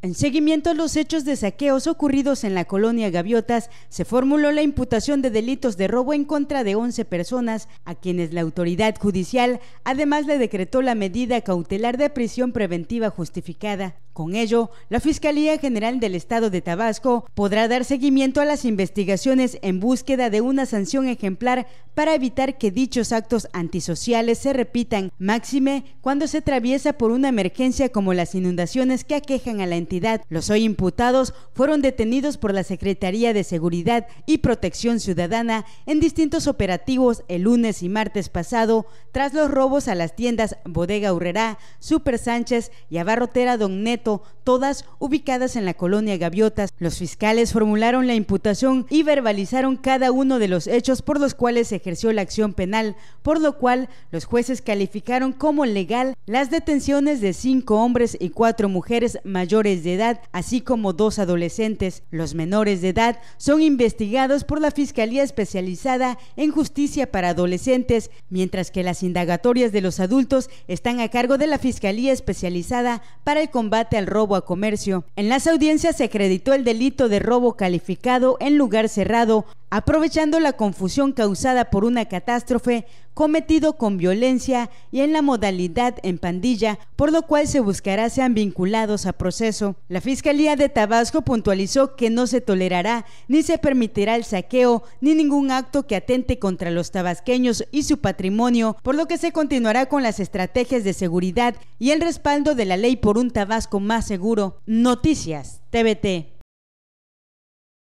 En seguimiento a los hechos de saqueos ocurridos en la colonia Gaviotas, se formuló la imputación de delitos de robo en contra de 11 personas, a quienes la autoridad judicial además le decretó la medida cautelar de prisión preventiva justificada. Con ello, la Fiscalía General del Estado de Tabasco podrá dar seguimiento a las investigaciones en búsqueda de una sanción ejemplar para evitar que dichos actos antisociales se repitan, máxime cuando se atraviesa por una emergencia como las inundaciones que aquejan a la entidad. Los hoy imputados fueron detenidos por la Secretaría de Seguridad y Protección Ciudadana en distintos operativos el lunes y martes pasado tras los robos a las tiendas Bodega Urrera, Super Sánchez y Abarrotera Don Neto todas ubicadas en la colonia Gaviotas. Los fiscales formularon la imputación y verbalizaron cada uno de los hechos por los cuales se ejerció la acción penal, por lo cual los jueces calificaron como legal las detenciones de cinco hombres y cuatro mujeres mayores de edad, así como dos adolescentes. Los menores de edad son investigados por la Fiscalía Especializada en Justicia para Adolescentes, mientras que las indagatorias de los adultos están a cargo de la Fiscalía Especializada para el Combate el robo a comercio. En las audiencias se acreditó el delito de robo calificado en lugar cerrado aprovechando la confusión causada por una catástrofe cometido con violencia y en la modalidad en pandilla, por lo cual se buscará sean vinculados a proceso. La Fiscalía de Tabasco puntualizó que no se tolerará ni se permitirá el saqueo ni ningún acto que atente contra los tabasqueños y su patrimonio, por lo que se continuará con las estrategias de seguridad y el respaldo de la ley por un Tabasco más seguro. Noticias, TVT.